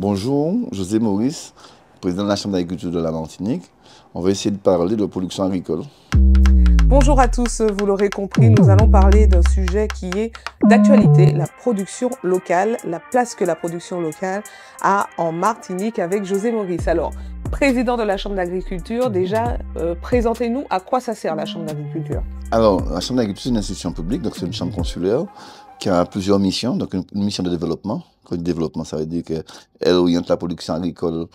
Bonjour, José Maurice, président de la Chambre d'agriculture de la Martinique. On va essayer de parler de production agricole. Bonjour à tous, vous l'aurez compris, nous allons parler d'un sujet qui est d'actualité, la production locale, la place que la production locale a en Martinique avec José Maurice. Alors, président de la Chambre d'agriculture, déjà, euh, présentez-nous à quoi ça sert la Chambre d'agriculture. Alors, la Chambre d'agriculture, c'est une institution publique, donc c'est une chambre consulaire qui a plusieurs missions. Donc, une, mission de développement. développement, ça veut dire qu'elle oriente la production agricole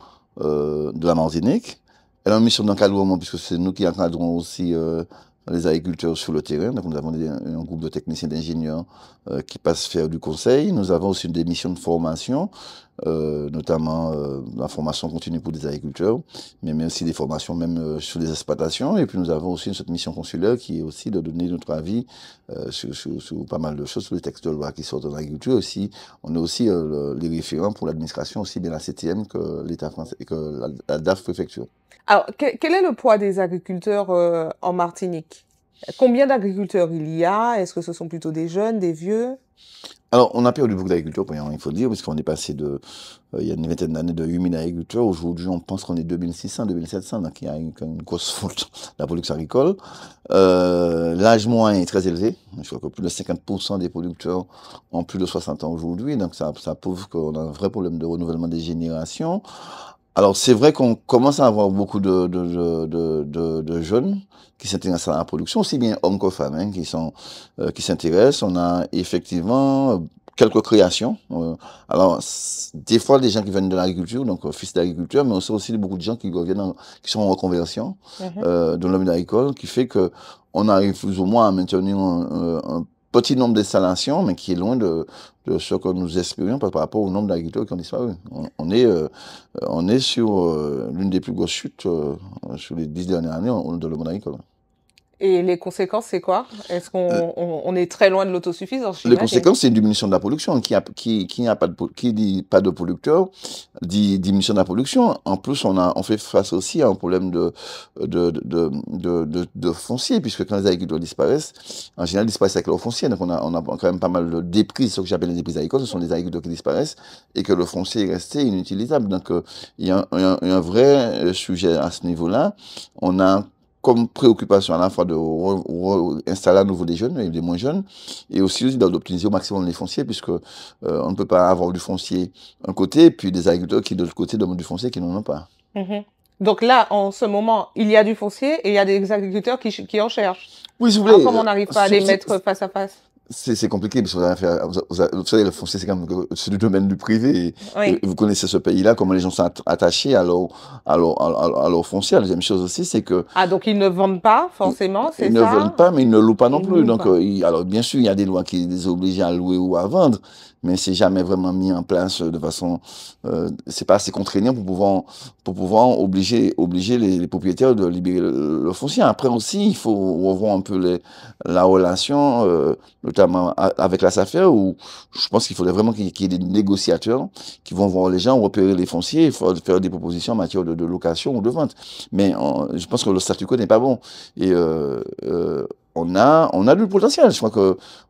euh, de la Martinique. Elle a une mission d'encadrement, puisque c'est nous qui encadrons aussi euh, les agriculteurs sur le terrain. Donc, nous avons un groupe de techniciens d'ingénieurs euh, qui passent faire du conseil. Nous avons aussi des missions de formation euh, notamment euh, la formation continue pour des agriculteurs, mais, mais aussi des formations même euh, sur les exploitations. Et puis nous avons aussi cette mission consulaire qui est aussi de donner notre avis sur, sur, pas mal de choses, sur les textes de loi qui sortent en l'agriculture. Aussi, on est aussi les référents pour l'administration, aussi bien la CTM que l'État français, que la, DAF préfecture. Alors, quel est le poids des agriculteurs en Martinique Combien d'agriculteurs il y a Est-ce que ce sont plutôt des jeunes, des vieux alors, on a perdu beaucoup d'agriculture, il faut le dire, puisqu'on est passé de, euh, il y a une vingtaine d'années, de 8000 agriculteurs. Aujourd'hui, on pense qu'on est 2600, 2700, donc il y a une, grosse faute de la production agricole. Euh, l'âge moyen est très élevé. Je crois que plus de 50% des producteurs ont plus de 60 ans aujourd'hui, donc ça prouve qu'on a un vrai problème de renouvellement des générations. Alors c'est vrai qu'on commence à avoir beaucoup de, de, jeunes qui s'intéressent à la production, aussi bien hommes que femmes, hein, qui sont euh, qui s'intéressent. On a effectivement euh, quelques créations. Euh. alors des fois des gens qui viennent de l'agriculture, donc fils d'agriculture, mais aussi aussi beaucoup de gens qui reviennent, qui sont en reconversion mm-hmm. de l'homme euh, dans l'homme qui fait que on arrive plus ou moins à maintenir un, un petit nombre d'installations, mais qui est loin de, de ce que nous espérions par, rapport au nombre d'agriculteurs qui ont disparu. On, est, euh, on est sur euh, l'une des plus grosses chutes euh, sur les dix dernières années de le monde et les conséquences, c'est quoi Est-ce qu'on euh, est très loin de l'autosuffisance Les conséquences, c'est une diminution de la production. Qui, qui, qui, pas de, qui dit pas de producteur dit diminution de la production. En plus, on, a, on fait face aussi à un problème de, de, de, de, foncier, puisque quand les agriculteurs disparaissent, en général, ils disparaissent avec leurs foncier. Donc, on a, on a quand même pas mal de dépris, ce que j'appelle les déprises agricoles. Ce sont des agriculteurs qui disparaissent et que le foncier est resté inutilisable. Donc, euh, il y, y, a un vrai sujet à ce niveau-là. On a comme préoccupation à la fois de installer à nouveau des jeunes et des moins jeunes, et aussi d'optimiser au maximum les fonciers, puisque euh, on ne peut pas avoir du foncier d'un côté, et puis des agriculteurs qui, de l'autre côté, demandent du foncier qui n'en ont pas. Mm-hmm. Donc là, en ce moment, il y a du foncier et il y a des agriculteurs qui, en cherchent. Oui, je vous ah, comment on n'arrive pas à les mettre face à face c'est compliqué parce que vous, savez, le foncier, c'est quand même du domaine du privé. vous connaissez ce pays-là, comment les gens sont attachés à leur, à, à, leur, foncier. La deuxième chose aussi, c'est que. Ah, donc ils ne vendent pas, forcément, c'est ça Ils ne vendent pas, mais ils ne louent pas non plus. Donc, euh, alors, bien sûr, il y a des lois qui les obligent à louer ou à vendre, mais c'est jamais vraiment mis en place euh, de façon. Euh, c'est pas assez contraignant pour pouvoir, pour pouvoir obliger, obliger les, propriétaires de libérer le, foncier. Après aussi, il faut revoir un peu la relation, notamment euh, avec la SAFER, où je pense qu'il faudrait vraiment qu'il y ait des négociateurs qui vont voir les gens, repérer les fonciers, faire des propositions en matière de, location ou de vente. Mais je pense que le statu quo n'est pas bon. Et euh, euh, on a, on a du potentiel. Je crois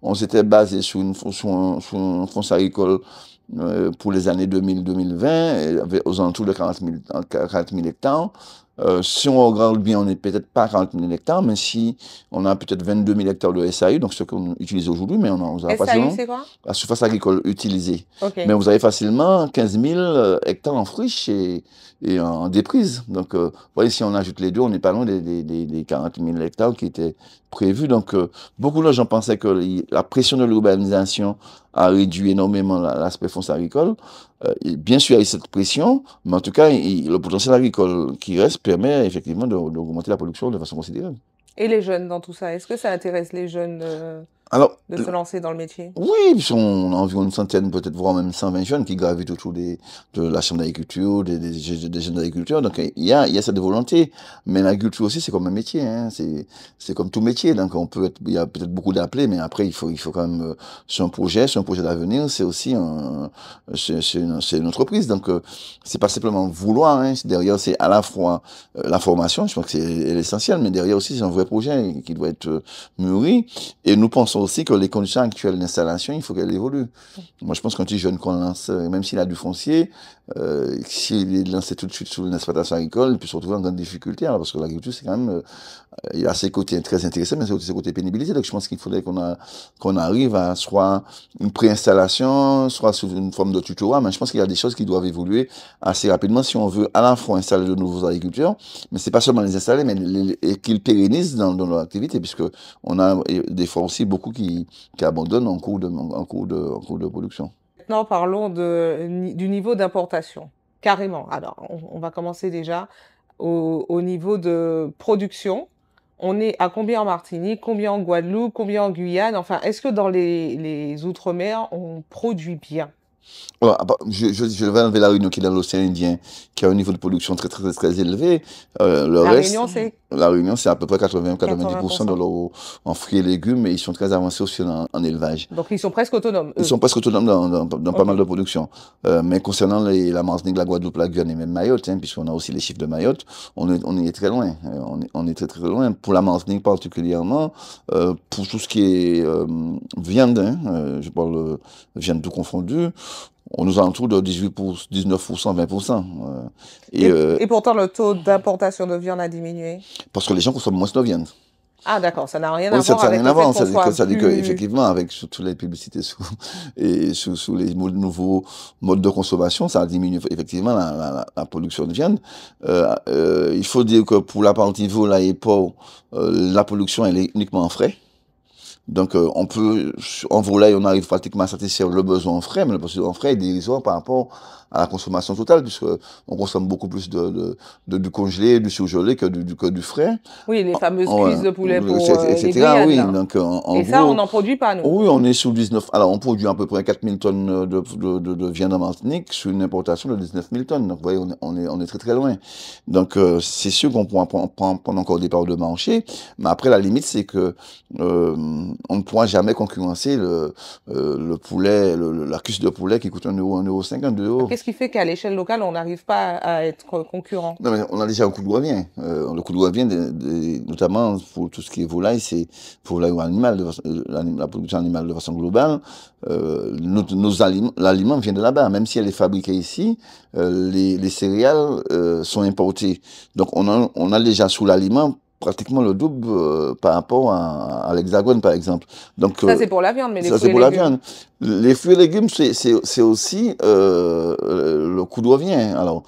qu'on s'était basé sur une sur un, fonds agricole euh, pour les années 2000-2020, aux alentours de 40 000 hectares. Euh, si on regarde bien, on n'est peut-être pas à 40 000 hectares, mais si on a peut-être 22 000 hectares de SAU, donc ce qu'on utilise aujourd'hui, mais on en a pas c'est quoi La surface agricole utilisée. Mais vous avez facilement 15 000 euh, hectares en friche et, en déprise. Donc, euh, voyez, si on ajoute les deux, on n'est pas loin des, des, des, 40 000 hectares qui étaient prévus. Donc, beaucoup de gens pensaient que la pression de l'urbanisation a réduit énormément l'aspect foncier agricole. Euh, bien sûr, il y a cette pression, mais en tout cas, le potentiel agricole qui reste permet effectivement d'augmenter la production de façon considérable. Et les jeunes dans tout ça, est-ce que ça intéresse les jeunes euh, alors, de euh, se lancer dans le métier Oui, on a environ une centaine, peut-être voire même 120 jeunes qui gravitent autour des, de la chambre d'agriculture, des, jeunes d'agriculture. Donc il y a, il y a cette volonté. Mais l'agriculture aussi, c'est comme un métier. Hein. C'est comme tout métier. Donc on peut être, il y a peut-être beaucoup d'appelés, mais après, il faut, il faut quand même. Euh, c'est un projet, c'est un projet d'avenir, c'est aussi un, c'est une, une, entreprise. Donc euh, c'est pas simplement vouloir. Hein. Derrière, c'est à la fois la formation, je pense que c'est l'essentiel, mais derrière aussi, c'est un vrai projet qui doit être mûri. Et nous pensons aussi que les conditions actuelles d'installation, il faut qu'elles évoluent. Moi, je pense qu'un petit jeune qu'on lance, euh, même s'il a du foncier, euh, s'il est lancé tout de suite sous une exploitation agricole, il peut se retrouver en grande difficulté, hein, parce que l'agriculture, c'est quand même, euh, il y a ses côtés très intéressants, mais c'est aussi ses côtés pénibilisés. Donc, je pense qu'il faudrait qu'on arrive à soit une préinstallation, soit sous une forme de tutorat, mais je pense qu'il y a des choses qui doivent évoluer assez rapidement si on veut à la fois installer de nouveaux agriculteurs, mais c'est pas seulement les installer, mais qu'ils pérennisent dans, dans leur activité, puisque on a des fois aussi beaucoup qui, qui abandonnent en cours, de, en, cours de, de production. Maintenant, parlons de, du niveau d'importation, carrément. Alors, on, va commencer déjà au, niveau de production. On est à combien en Martinique, combien en Guadeloupe, combien en Guyane Enfin, est-ce que dans les, Outre-mer, on produit bien je, vais enlever la Réunion qui est dans l'océan Indien, qui a un niveau de production très très très, élevé. Euh, le la Réunion, c'est la Réunion, c'est à peu près 80-90% de l'eau euh, en fruits et légumes, mais ils sont très avancés aussi en, élevage. Donc ils sont presque autonomes. Ils sont presque autonomes dans, pas mal de productions. Euh, mais concernant la Martinique, la Guadeloupe, la Guyane et même Mayotte, hein, puisqu'on a aussi les chiffres de Mayotte, on est, on est très loin. Euh, on est, très très loin. Pour la Martinique particulièrement, pour tout ce qui est viande, hein, je parle viande tout confondu, on nous entoure de 18 19%, 20%. et, pourtant, le taux d'importation de viande a diminué Parce que les gens consomment moins de viande. Ah d'accord, ça n'a rien à voir ça avec rien le fait Ça dit que, effectivement, avec toutes les publicités sous, et sous, les nouveaux modes de consommation, ça diminue effectivement la, la, la production de viande. Euh, euh, il faut dire que pour la partie veau, là et porc, euh, la production elle est uniquement en frais. Donc, euh, on peut, en volaille, on arrive pratiquement à satisfaire le besoin en frais, mais le besoin frais est dérisoire par rapport à la consommation totale, on consomme beaucoup plus de, de, de, du congelé, du surgelé que du, que du frais. Oui, les fameuses ah, cuisses de poulet pour euh, Les euh, en, Et ça, on n'en produit pas, nous Oui, on est sous 19... Alors, on produit à peu près 4000 tonnes de, de viande en sous une importation de 19 000 tonnes. Donc, vous voyez, on est, on est, très, très loin. Donc, euh, c'est sûr qu'on pourra prendre, prendre, encore des parts de marché, mais après, la limite, c'est que euh, on ne pourra jamais concurrencer le, le poulet, le, la cuisse de poulet qui coûte 1 euro, 1 euro 50, euros. Ah, ce qui fait qu'à l'échelle locale, on n'arrive pas à être concurrent non, mais On a déjà un coup de vient Euh, le coup de de, notamment pour tout ce qui est volaille, c'est pour l'animal, euh, la production animale de façon globale. Euh, nos, nos l'aliment vient de là-bas. Même si elle est fabriquée ici, euh, les, les, céréales sont importées. Donc on a déjà sous l'aliment pratiquement le double euh, par rapport à, l'hexagone, par exemple. Donc, ça, euh, c'est pour la viande, mais les fruits et légumes. Les fruits et légumes, c'est aussi euh, le coup d'où vient Alors,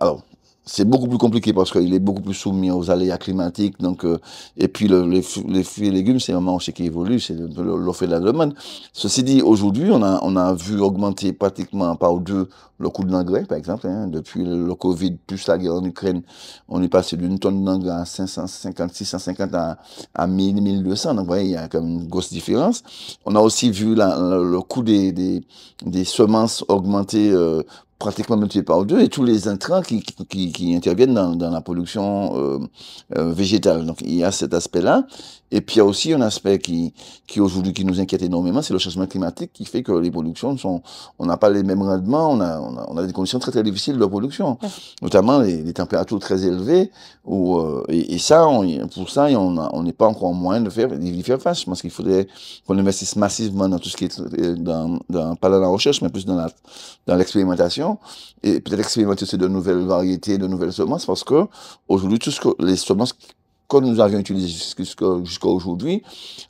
alors c'est beaucoup plus compliqué parce qu'il est beaucoup plus soumis aux aléas climatiques. Donc, euh, et puis, les, fruits et légumes, c'est un marché qui évolue, c'est l'offre et la demande. Ceci dit, aujourd'hui, on a, on a vu augmenter pratiquement par deux le coût de l'engrais, par exemple. Hein, depuis le Covid, plus la guerre en Ukraine, on est passé d'une tonne d'engrais à 550, 650 à, à 1000, 1200. Donc, vous voyez, il y a quand même une grosse différence. On a aussi vu le coût des, des, des semences augmenter euh, pratiquement multiplié par deux et tous les intrants qui, qui, interviennent dans, dans, la production euh, euh, végétale. Donc il y a cet aspect-là. Et puis il y a aussi un aspect qui, qui aujourd'hui qui nous inquiète énormément, c'est le changement climatique qui fait que les productions sont, on n'a pas les mêmes rendements, on a, on a, des conditions très très difficiles de production, notamment les, températures très élevées. Où, euh, et, et, ça, on, pour ça, on n'est pas encore en moyen de faire, d'y faire face. Parce qu'il faudrait qu'on investisse massivement dans tout ce qui est euh, dans, dans pas dans la recherche, mais plus dans la, dans l'expérimentation et peut-être expérimenter aussi de nouvelles variétés, de nouvelles semences, parce que aujourd'hui, tout ce que les semences que nous avions utilisé jusqu'à aujourd'hui,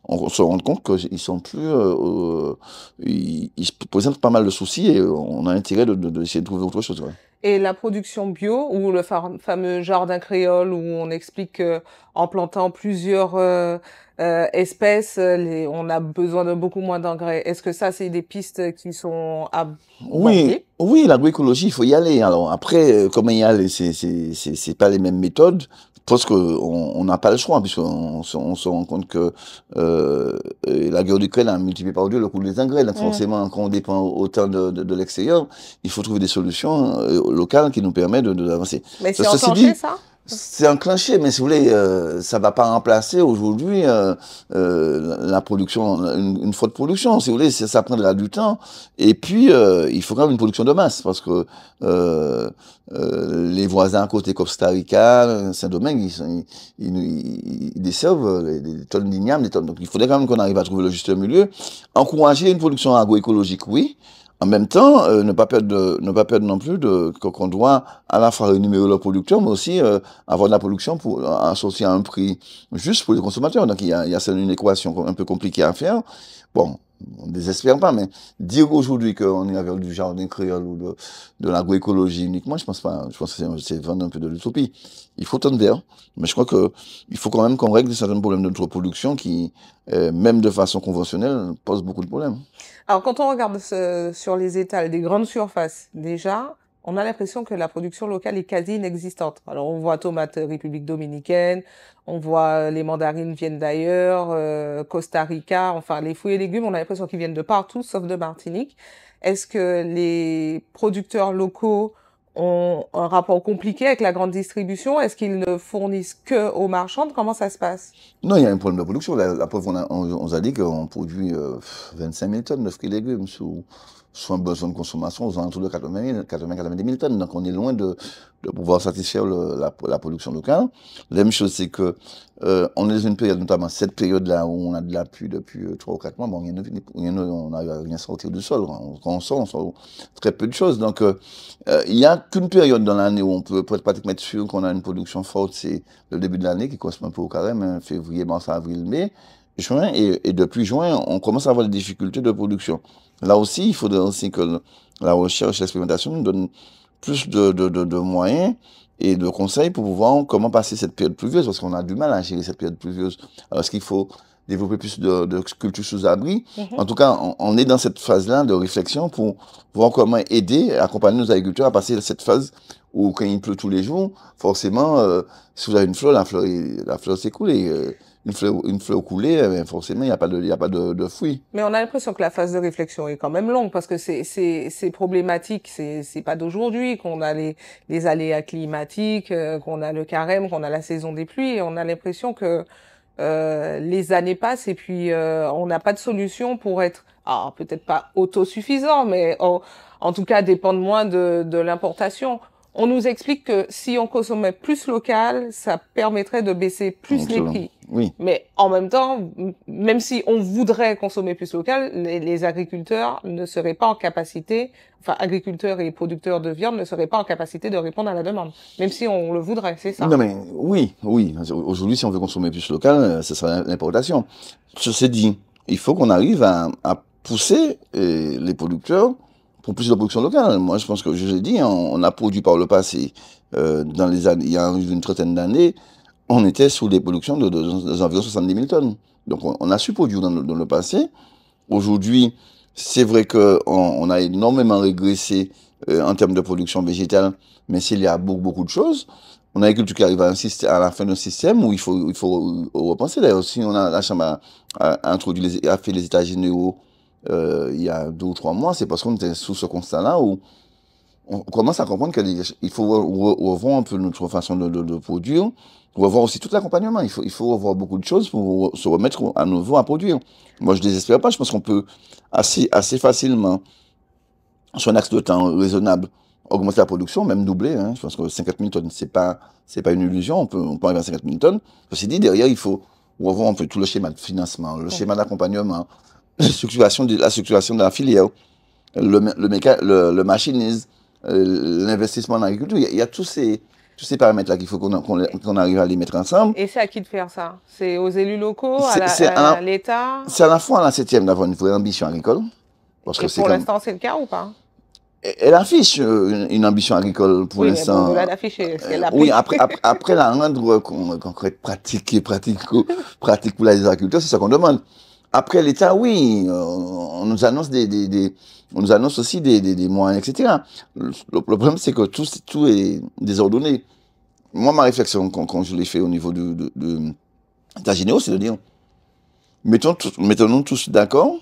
on se rend compte qu'ils sont plus, euh, euh, ils, présentent pas mal de soucis et on a intérêt d'essayer de, de, de, trouver autre chose. Et la production bio ou le fameux jardin créole où on explique en plantant plusieurs euh, euh, espèces, euh, les, on a besoin de beaucoup moins d'engrais. Est-ce que ça, c'est des pistes qui sont à Oui, oui, l'agroécologie, il faut y aller. Alors après, euh, comme il y a, c'est pas les mêmes méthodes. Je pense qu'on n'a pas le choix, puisqu'on on se rend compte que euh, la guerre a multiplié par deux le coût des engrais. Donc mm. forcément, quand on dépend autant de, l'extérieur, il faut trouver des solutions locales qui nous permettent d'avancer. Mais c'est enclenché, ça c'est enclenché, mais si vous voulez, euh, ça ne va pas remplacer aujourd'hui euh, euh, la production, une, faute de production. Si vous voulez, ça, ça prendra du temps. Et puis, il faut quand même une production de masse, parce que les voisins à côté, Costa Rica, Saint-Domingue, ils, ils, desservent des, tonnes d'ignames, des tonnes. Donc, il faudrait quand même qu'on arrive à trouver le juste milieu. Encourager une production agroécologique, oui. En même temps, euh, ne, pas perdre ne pas perdre non plus qu'on doit à la fois rémunérer le producteur, mais aussi euh, avoir de la production pour euh, associer à un prix juste pour les consommateurs. Donc il y a, il y a une équation un peu compliquée à faire. Bon, on ne désespère pas, mais dire aujourd'hui qu'on est avec du jardin créole ou de, l'agroécologie uniquement, je pense pas. Hein. Je pense que c'est vendre un peu de l'utopie. Il faut tendre vers, mais je crois que il faut quand même qu'on règle certains problèmes de notre production qui, euh, même de façon conventionnelle, posent beaucoup de problèmes. Alors, quand on regarde ce, sur les étals des grandes surfaces, déjà, on a l'impression que la production locale est quasi inexistante. Alors on voit tomates République dominicaine, on voit euh, les mandarines viennent d'ailleurs, euh, Costa Rica, enfin les fruits et légumes, on a l'impression qu'ils viennent de partout sauf de Martinique. Est-ce que les producteurs locaux ont un rapport compliqué avec la grande distribution Est-ce qu'ils ne fournissent que aux marchandes Comment ça se passe Non, il y a un problème de production. La, preuve, on, a, on, a dit qu'on produit 25 euh, 000 tonnes de fruits et légumes sous soit un besoin de consommation aux alentours de 80 90 000 tonnes. Donc on est loin de, de pouvoir satisfaire le, la, la, production locale. La même chose, c'est que euh, on est dans une période, notamment cette période-là où on a de la pluie depuis 3 euh, ou 4 mois, bon, on n'a rien sorti du sol. on sort, on sort très peu de choses. Donc euh, euh il n'y a qu'une période dans l'année où on peut, peut pratiquement être sûr qu'on a une production forte, c'est le début de l'année qui correspond un peu au carême, hein, février, mars, avril, mai juin et, et, depuis juin, on commence à avoir des difficultés de production. Là aussi, il faudrait aussi que la recherche et l'expérimentation donnent plus de, de, de, de, moyens et de conseils pour voir comment passer cette période pluvieuse, parce qu'on a du mal à gérer cette période pluvieuse. Alors, est-ce qu'il faut développer plus de, de cultures sous abri. Mhm. En tout cas, on, est dans cette phase-là de réflexion pour voir comment aider, accompagner nos agriculteurs à passer cette phase où quand il pleut tous les jours, forcément, euh, si vous avez une fleur, la fleur, la fleur s'écoule et euh, une fleur, une coulée, eh forcément, il n'y a pas de, il a pas de, de Mais on a l'impression que la phase de réflexion est quand même longue parce que c'est, c'est, c'est problématique, c'est, c'est pas d'aujourd'hui qu'on a les, les aléas climatiques, euh, qu'on a le carême, qu'on a la saison des pluies et on a l'impression que euh, les années passent et puis euh, on n'a pas de solution pour être, alors ah, peut-être pas autosuffisant, mais en, tout cas dépendre moins de, de l'importation on nous explique que si on consommait plus local, ça permettrait de baisser plus les prix. Mais en même temps, même si on voudrait consommer plus local, les, agriculteurs ne seraient pas en capacité, enfin agriculteurs et producteurs de viande ne seraient pas en capacité de répondre à la demande, même si on le voudrait, c'est ça. Non mais oui, oui. Aujourd'hui, si on veut consommer plus local, euh, ce sera l'importation. Ceci dit, il faut qu'on arrive à, pousser euh, les producteurs pour plus de production locale. Moi, je pense que je l'ai dit, on, a produit par le passé, euh, dans les années, il y a une trentaine d'années, on était sous des productions de, environ 70 000 tonnes. Donc on, a su produire dans, le, passé. Aujourd'hui, c'est vrai qu'on on a énormément régressé euh, en termes de production végétale, mais s'il y a beaucoup, beaucoup de choses. On a culture qui arrive à, insister à la fin d'un système où il faut, il faut repenser. D'ailleurs, si on a la Chambre a, introduit les, fait les états généraux euh, il y a deux ou trois mois, c'est parce qu'on était sous ce constat-là où on commence à comprendre qu'il faut revoir un peu notre façon de, de produire, va voir aussi tout l'accompagnement. Il faut, il faut revoir beaucoup de choses pour se remettre à nouveau à produire. Moi, je ne désespère pas. Je pense qu'on peut assez, assez facilement, sur un axe de temps raisonnable, augmenter la production, même doubler. Hein. Je pense que 50 000 tonnes, ce n'est pas, pas une illusion. On peut, on peut arriver à 50 000 tonnes. Ceci dit, derrière, il faut revoir un peu tout le schéma de financement, le schéma d'accompagnement, la structuration de, la la filière, le, le, le, machinisme, euh, l'investissement en agriculture. il y a tous ces tous ces paramètres-là qu'il faut qu'on arrive à les mettre ensemble. Et c'est à qui de faire ça C'est aux élus locaux, à l'État C'est à la fois à la septième d'avoir une vraie ambition agricole. Parce pour l'instant, c'est le cas ou pas elle affiche euh, une ambition agricole pour oui, l'instant. Euh, oui, après, après, après, la rendre euh, concrète, pratique et pratique, pratique pour les agriculteurs, c'est ça qu'on demande. Après l'État, oui, on nous annonce des, on nous annonce aussi des, des, moyens, etc. Le, problème, c'est que tout, tout est désordonné. Moi, ma réflexion, quand, je l'ai fait au niveau de, de, de, c'est de dire, mettons mettons-nous tous d'accord,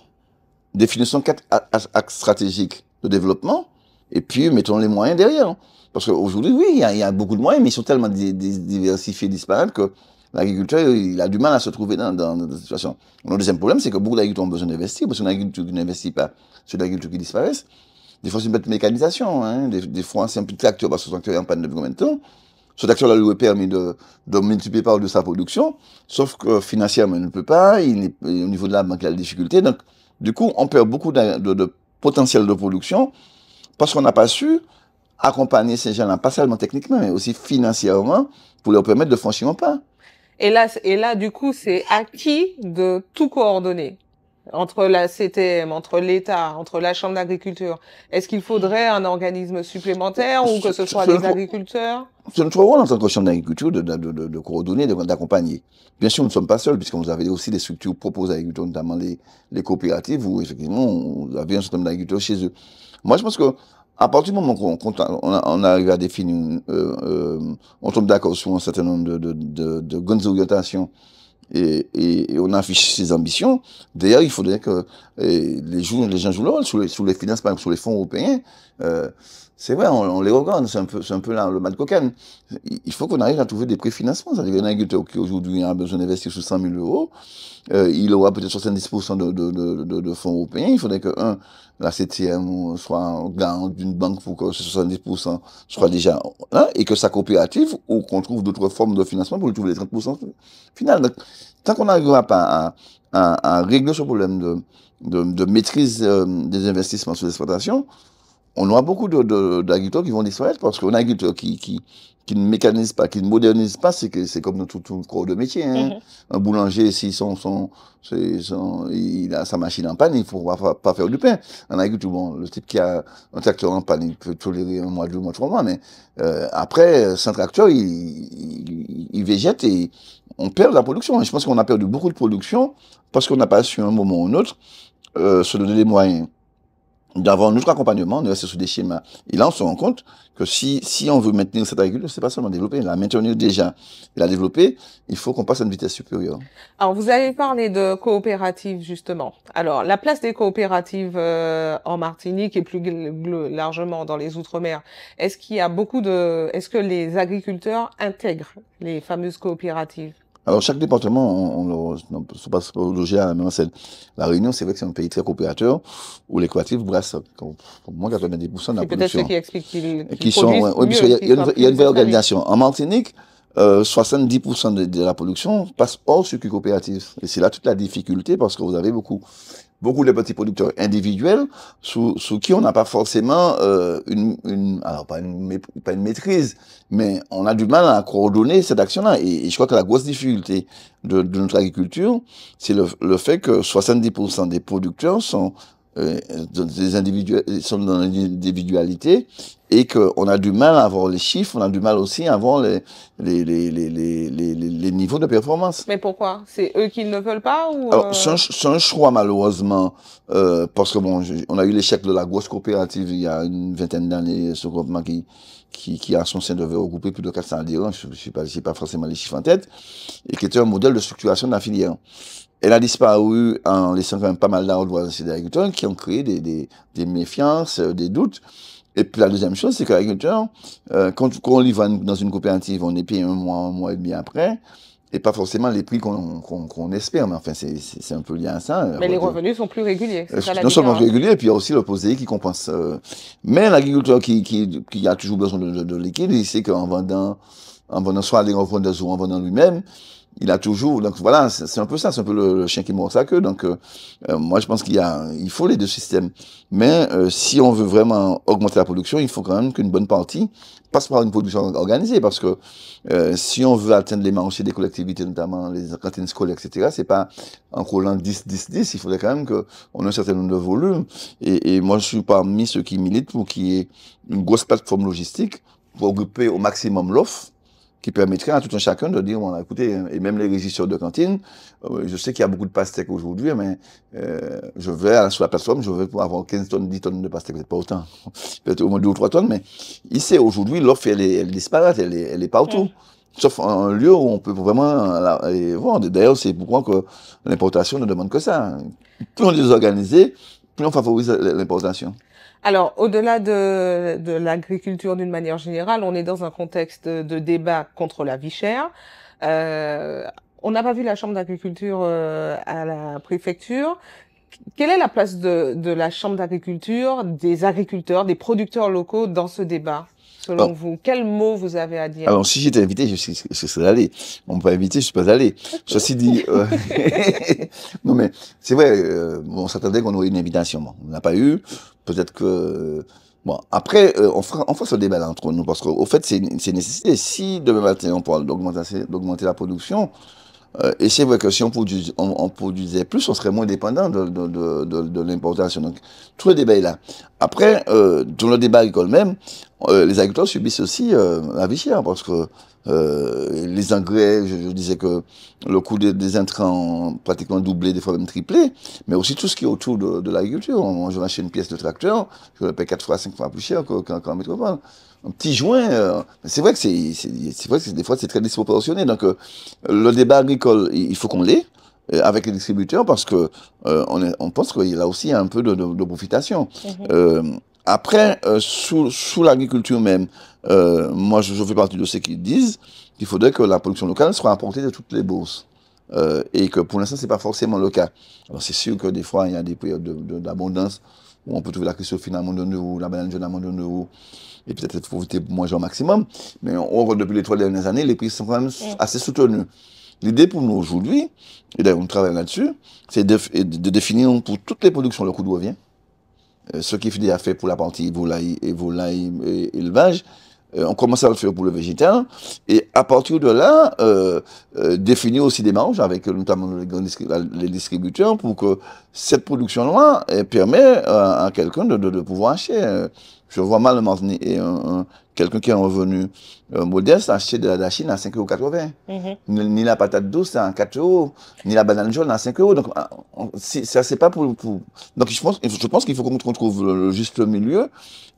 définissons quatre axes stratégiques de développement, et puis mettons les moyens derrière. Parce qu'aujourd'hui, oui, il y, y, a beaucoup de moyens, mais ils sont tellement diversifiés, disparates que l'agriculteur, il a du mal à se trouver dans, dans, cette situation. Le deuxième problème, c'est que beaucoup d'agriculteurs ont besoin d'investir, parce que agriculture qui n'investit pas, c'est l'agriculteur qui disparaît. Des fois, c'est une bête mécanisation. Hein. Des, fois, c'est un petit tracteur, parce que son tracteur est en panne de temps. Ce tracteur-là lui a permis de, de, multiplier par de sa production, sauf que financièrement, il ne peut pas. Il est, au niveau de la banque, il a des difficultés. Donc, du coup, on perd beaucoup de, potentiel de production parce qu'on n'a pas su accompagner ces gens-là, pas seulement techniquement, mais aussi financièrement, pour leur permettre de franchir ou pas. Et là, et là, du coup, c'est à qui de tout coordonner entre la CTM, entre l'État, entre la Chambre d'agriculture Est-ce qu'il faudrait un organisme supplémentaire ou que ce soit des agriculteurs C'est notre rôle en tant que Chambre d'agriculture de, coordonner, d'accompagner. Bien sûr, nous ne sommes pas seuls, puisque vous avez aussi des structures proposées à l'agriculture, notamment les, coopératives, où effectivement, vous avez un certain nombre d'agriculteurs chez eux. Moi, je pense que à partir du moment où on arrive à définir, euh, euh, on tombe d'accord sur un certain nombre de, de, orientations et, on affiche ses ambitions, d'ailleurs, il faudrait que les, gens jouent leur rôle sur les, finances, par exemple, sur les fonds européens. Euh, c'est vrai, on, les regarde, c'est un peu, un peu le mal cocaine. Il faut qu'on arrive à trouver des préfinancements. C'est-à-dire qu'un agriculteur qui aujourd'hui a besoin d'investir sur 100 000 euros, il aura peut-être 70% de, de, fonds européens. Il faudrait que, un, la septième, soit un d'une banque pour que 70% soit déjà là, et que sa coopérative, ou qu'on trouve d'autres formes de financement pour lui trouver les 30% final. tant qu'on n'arrivera pas à, régler ce problème de, maîtrise euh, des investissements sur l'exploitation, on aura beaucoup d'agriculteurs qui vont disparaître parce qu'un agriculteur qui, qui, qui ne mécanise pas, qui ne modernise pas, c'est comme notre tout, corps de métier. Hein. Mm-hmm. Un boulanger, s'il son, son, il a sa machine en panne, il ne faut pas, faire du pain. Un agriculteur, bon, le type qui a un tracteur en panne, il peut tolérer un mois, deux mois, trois mois, mais euh, après, sans tracteur, il, il, végète et on perd la production. je pense qu'on a perdu beaucoup de production parce qu'on n'a pas su un moment ou un autre euh, se donner les moyens d'avoir notre accompagnement, de rester sous des schémas. Et là, on se rend compte que si, si on veut maintenir cette agriculture, c'est pas seulement développer, la maintenir déjà, la développer, il faut qu'on passe à une vitesse supérieure. Alors, vous avez parlé de coopératives, justement. Alors, la place des coopératives euh, en Martinique et plus largement dans les Outre-mer, est-ce qu'il y a beaucoup de, est-ce que les agriculteurs intègrent les fameuses coopératives? Alors, chaque département, on ne peut pas loger à la même celle La Réunion, c'est vrai que c'est un pays très coopérateur où les coopératives brassent au moins 90% de la production. C'est peut-être ce qui explique qu'ils qu sont. y a, une, vraie organisation. En Martinique, euh, 70% de, de, la production passe hors circuit coopératif. Et c'est là toute la difficulté parce que vous avez beaucoup beaucoup de petits producteurs individuels sous, qui on n'a pas forcément euh, une, pas une, maîtrise, mais on a du mal à coordonner cette action-là. Et, je crois que la grosse difficulté de, notre agriculture, c'est le, le fait que 70% des producteurs sont euh, dans des individus, euh, sommes dans l'individualité et qu'on a du mal à avoir les chiffres, on a du mal aussi à avoir les, les, les, les, les niveaux de performance. Mais pourquoi C'est eux qui ne veulent pas ou euh? c'est un, un, choix malheureusement, euh, parce que bon, on a eu l'échec de la grosse coopérative il y a une vingtaine d'années, ce groupement qui, qui, qui son sein devait regrouper plus de 400 adhérents, je suis pas, pas forcément les chiffres en tête, et qui était un modèle de structuration de la filière. Elle a disparu en laissant quand même pas mal d'ardoises voisins des agriculteurs qui ont créé des, méfiances, euh, des doutes. Et puis la deuxième chose, c'est que l'agriculteur, euh, quand, quand, on livre dans une coopérative, on est payé un mois, un mois et demi après, et pas forcément les prix qu'on espère, mais enfin, c'est un peu lié à ça. Euh, mais les revenus sont plus réguliers. ça, la non seulement réguliers, et puis il y a aussi l'opposé qui compense. mais l'agriculteur qui, a toujours besoin de, de, liquide, il sait qu'en vendant, en vendant soit les ou en vendant lui-même, il a toujours. Donc voilà, c'est un peu ça, c'est un peu le, chien qui mord sa queue. Donc euh, euh, moi, je pense qu'il y a, il faut les deux systèmes. Mais euh, si on veut vraiment augmenter la production, il faut quand même qu'une bonne partie passe par une production organisée, parce que si on veut atteindre les marchés des collectivités, notamment les cantines scolaires, etc., c'est pas en coulant 10, 10, 10. Il faudrait quand même qu'on ait un certain nombre de volumes. Et, et moi, je suis parmi ceux qui militent pour qu'il y ait une grosse plateforme logistique pour occuper au maximum l'offre qui permettrait à tout un chacun de dire, bon, écoutez, et même les régisseurs de cantine, euh, je sais qu'il y a beaucoup de pastèques aujourd'hui, mais euh, je vais sur la plateforme, je veux avoir 15 tonnes, 10 tonnes de pastèques, peut-être pas autant, peut-être au moins 2 ou 3 tonnes, mais ici, aujourd'hui, l'offre, elle est, elle est, elle est, elle partout. Mm. Sauf un lieu où on peut vraiment la, vendre. D'ailleurs, c'est pourquoi que l'importation ne demande que ça. Plus on est désorganisé, plus on favorise l'importation. Alors, au-delà de, de l'agriculture d'une manière générale, on est dans un contexte de débat contre la vie chère. Euh, on n'a pas vu la Chambre d'agriculture euh, à la préfecture. Quelle est la place de, de la Chambre d'agriculture, des agriculteurs, des producteurs locaux dans ce débat selon vous Quel mot vous avez à dire Alors, si j'étais invité, je, serais allé. On m'a invité, je suis pas allé. Ceci dit, euh, non mais c'est vrai, euh, on s'attendait qu'on aurait une invitation. on n'a pas eu. Peut-être que. Euh, bon, après, euh, on, fera, on ce débat là entre nous, parce qu'au fait, c'est c'est nécessité. Si demain matin, on parle d'augmenter la production, euh, et c'est vrai que si on, produisait plus, on serait moins dépendant de, de, l'importation. Donc, tout le débat est là. Après, tout dans le débat est quand même, euh, les agriculteurs subissent aussi la euh, vie chère parce que euh, les engrais, je, disais que le coût des, intrants pratiquement doublé, des fois même triplé, mais aussi tout ce qui est autour de, l'agriculture. Je vais acheter une pièce de tracteur, je le paye 4 fois, 5 fois plus cher qu'en métropole un petit joint. c'est vrai que c'est, vrai des fois c'est très disproportionné. Donc le débat agricole, il faut qu'on l'ait avec les distributeurs parce que on, pense qu'il y a aussi un peu de, profitation. Mhm. Après, euh, sous, l'agriculture même, euh, moi je, fais partie de ceux qui disent qu'il faudrait que la production locale soit apportée de toutes les bourses. Euh, et que pour l'instant, ce n'est pas forcément le cas. Alors c'est sûr que des fois, il y a des périodes d'abondance où on peut trouver la cristofine à un de nous, la banane jaune à de nous, et peut-être profiter manger au maximum. Mais voit depuis les trois dernières années, les prix sont quand même assez soutenus. L'idée pour nous aujourd'hui, et d'ailleurs on travaille là-dessus, c'est de, définir pour toutes les productions le coût de vient. Euh, ce qui finit a fait pour la partie volaille et volaille et élevage, euh, on commence à le faire pour le végétal, et à partir de là, euh, euh définir aussi des marges avec notamment les distributeurs pour que cette production-là permet à, quelqu'un de, pouvoir acheter. Je vois mal quelqu'un qui a un revenu euh, modeste acheter de la dachine à 5,80 euros. Mhm. ni, la patate douce à 4 euros, ni la banane jaune à 5 euros. Donc, ah, ça, c'est pas pour, Donc, je pense, je pense qu'il faut qu'on trouve le, le, juste milieu,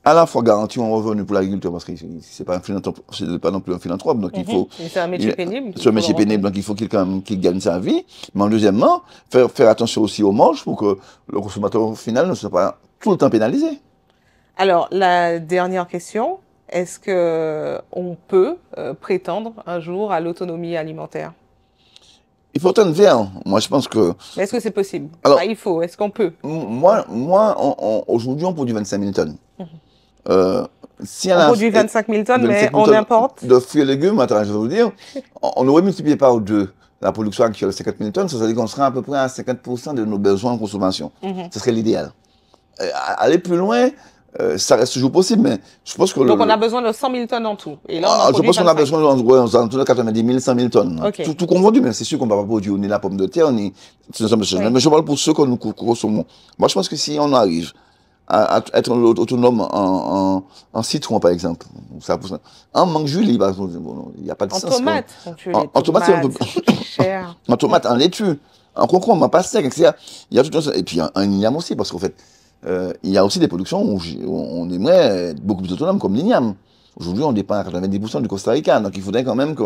à la fois garantir un revenu pour l'agriculteur, parce que c'est pas, un pas non plus un philanthrope. Donc, il mhm. faut. C'est un métier pénible. C'est un métier pénible, donc il faut qu'il gagne sa vie. Mais en deuxièmement, faire, faire attention aussi aux manches pour que le consommateur final ne soit pas tout le temps pénalisé. Alors, la dernière question, est-ce que euh, on peut euh, prétendre un jour à l'autonomie alimentaire Il faut en vers. Moi, je pense que. est-ce que c'est possible Alors, il faut. Est-ce qu'on peut Moi, moi, aujourd'hui, on produit 25 000 tonnes. Mhm. Euh, on, produit 25 000 tonnes, mais on importe. De fruits et légumes, attends, je vais vous dire, on aurait multiplié par deux la production actuelle, 50 000 tonnes, ça veut dire qu'on serait à peu près à 50 de nos besoins en consommation. Mhm. Ce serait l'idéal. Aller plus loin, euh, ça reste toujours possible, mais je pense que... Donc on a besoin de 100 000 tonnes en tout. Et là, on ah, je pense qu'on a besoin de, de 90 000, 100 000 tonnes. Tout, tout mais c'est sûr qu'on ne va pas produire ni la pomme de terre, ni... Mais je parle pour ceux qu'on nous consommons. Moi, je pense que si on arrive à, être autonome en, citron, par exemple, ça, en mangue julie, bah, il n'y a pas de en Tomate, en, tomate, en tomate, en laitue, en concombre, en pastèque, etc. Il y a tout un... Et puis en, en aussi, parce qu'en fait... Euh, il y a aussi des productions où, on aimerait être beaucoup plus autonome, comme l'igname. Aujourd'hui, on dépend à 90% du Costa Rica, donc il faudrait quand même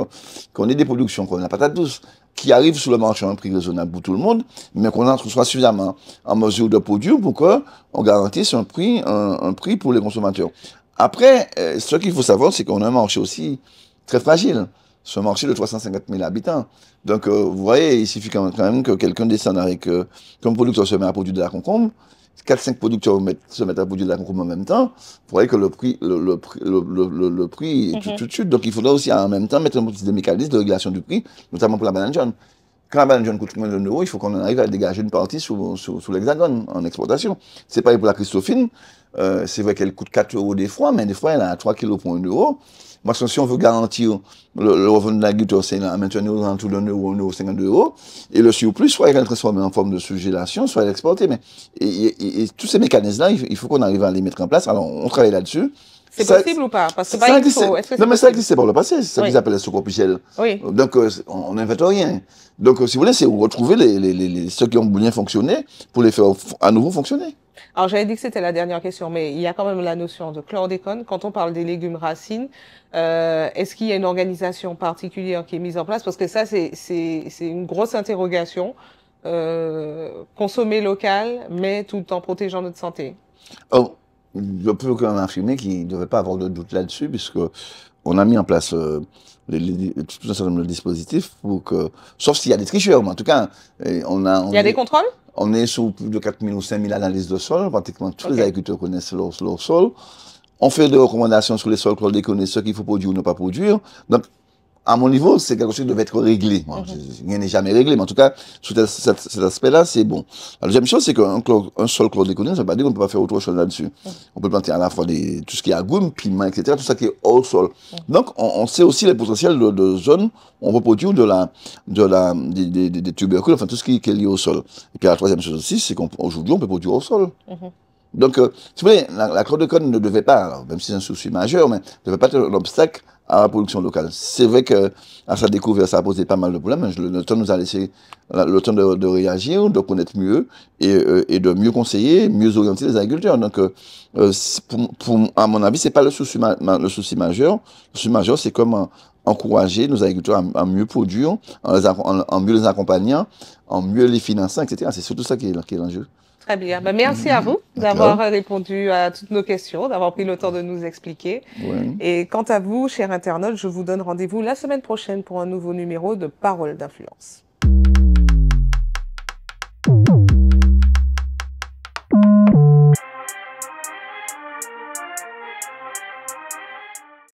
qu'on ait des productions, qu'on la pas douce, qui arrivent sur le marché à un prix raisonnable pour tout le monde, mais qu'on en soit suffisamment en mesure de produire pour qu'on garantisse un prix, un, prix pour les consommateurs. Après, euh, ce qu'il faut savoir, c'est qu'on a un marché aussi très fragile ce marché de 350 000 habitants. Donc, euh, vous voyez, il suffit quand même que quelqu'un descende avec, comme producteur, se met à produire de la concombre, 4-5 producteurs qui se mettre à produire la concombre en même temps, vous voyez que le prix, le, le, prix mhm. tout de suite. Donc il faudra aussi en même temps mettre un petit mécanisme de régulation du prix, notamment pour la banane jaune. Quand la banane jaune coûte moins de euros, il faut qu'on arrive à dégager une partie sous, l'hexagone en exportation. C'est pareil pour la Christophine. Euh, c'est vrai qu'elle coûte 4 euros des fois, mais des fois elle a 3 kilos pour 1 euro. Parce que si on veut garantir le, revenu de l'agriculteur, c'est à maintenir au alentours d'un euro, un euro, cinquante-deux euros. Et le surplus, soit il est transformé en forme de suggélation, soit il est exporté. Mais, et, tous ces mécanismes-là, il faut qu'on arrive à les mettre en place. Alors, on travaille là-dessus. C'est possible ou pas Parce que ça existe. non, mais ça existait par le passé. ça oui. qu'ils appellent le Oui. Donc, euh, on n'invente rien. Donc, euh, si vous voulez, c'est retrouver les, les, les, ceux qui ont bien fonctionné pour les faire à nouveau fonctionner. Alors j'avais dit que c'était la dernière question, mais il y a quand même la notion de chlordécone. Quand on parle des légumes racines, euh, est-ce qu'il y a une organisation particulière qui est mise en place Parce que ça, c'est c'est une grosse interrogation. Euh, consommer local, mais tout en protégeant notre santé. Oh, je peux quand même affirmer qu'il ne devrait pas avoir de doute là-dessus, puisque on a mis en place euh, les, tout un certain nombre de dispositifs pour que, sauf s'il y a des tricheurs, mais en tout cas, euh, on a. il y a des contrôles on est sur plus de 4000 ou 5000 analyses de sol. Pratiquement tous les agriculteurs connaissent leur, sol. On fait des recommandations sur les sols que les ce qu'il faut produire ou ne pas produire. Donc, à mon niveau, c'est quelque chose qui devait être réglé. Il mhm. n'est jamais réglé, mais en tout cas, sous cet, aspect-là, c'est bon. La deuxième chose, c'est qu'un un seul chlordécone, ça ne veut pas dire qu'on ne peut pas faire autre chose là-dessus. Mhm. On peut planter à la fois des, tout ce qui est agrumes, piment, etc., tout ça qui est hors sol. Mhm. Donc, on, sait aussi les potentiels de, de zones où on peut produire de la, de la, des, tubercules, enfin tout ce qui, est lié au sol. Et puis la troisième chose aussi, c'est qu'aujourd'hui, on, peut produire au sol. Donc, euh, si vous voulez, la, chlordécone ne devait pas, même si c'est un souci majeur, mais ne devait pas être obstacle à la production locale. C'est vrai que à sa découverte, ça a posé pas mal de problèmes. Le, temps nous a laissé le temps de, réagir, de connaître mieux euh, et, de mieux conseiller, mieux orienter les agriculteurs. Donc, euh, euh, à mon avis, c'est pas le souci, majeur. Le souci majeur, c'est comment encourager nos agriculteurs à, mieux produire, en, mieux les accompagnant, en mieux les finançant, etc. C'est surtout ça qui est, qui est l'enjeu. Très bien. Bah, merci à vous d'avoir euh, répondu à toutes nos questions, d'avoir pris le temps de nous expliquer. Et quant à vous, chers internautes, je vous donne rendez-vous la semaine prochaine pour un nouveau numéro de Parole d'influence.